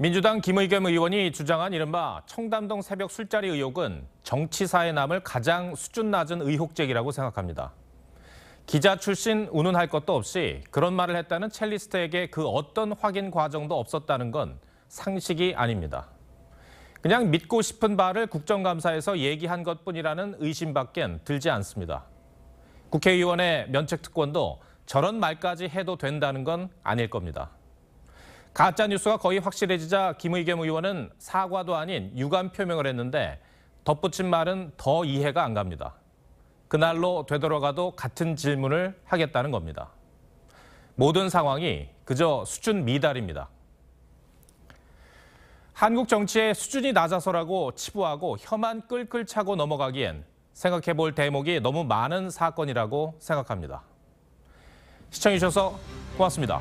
민주당 김의겸 의원이 주장한 이른바 청담동 새벽 술자리 의혹은 정치사의 남을 가장 수준 낮은 의혹 제기라고 생각합니다. 기자 출신 운운할 것도 없이 그런 말을 했다는 첼리스트에게 그 어떤 확인 과정도 없었다는 건 상식이 아닙니다. 그냥 믿고 싶은 바를 국정감사에서 얘기한 것뿐이라는 의심밖엔 들지 않습니다. 국회의원의 면책 특권도 저런 말까지 해도 된다는 건 아닐 겁니다. 가짜 뉴스가 거의 확실해지자 김의겸 의원은 사과도 아닌 유감 표명을 했는데 덧붙인 말은 더 이해가 안 갑니다. 그날로 되돌아가도 같은 질문을 하겠다는 겁니다. 모든 상황이 그저 수준 미달입니다. 한국 정치의 수준이 낮아서라고 치부하고 혀만 끌끌 차고 넘어가기엔 생각해 볼 대목이 너무 많은 사건이라고 생각합니다. 시청해주셔서 고맙습니다.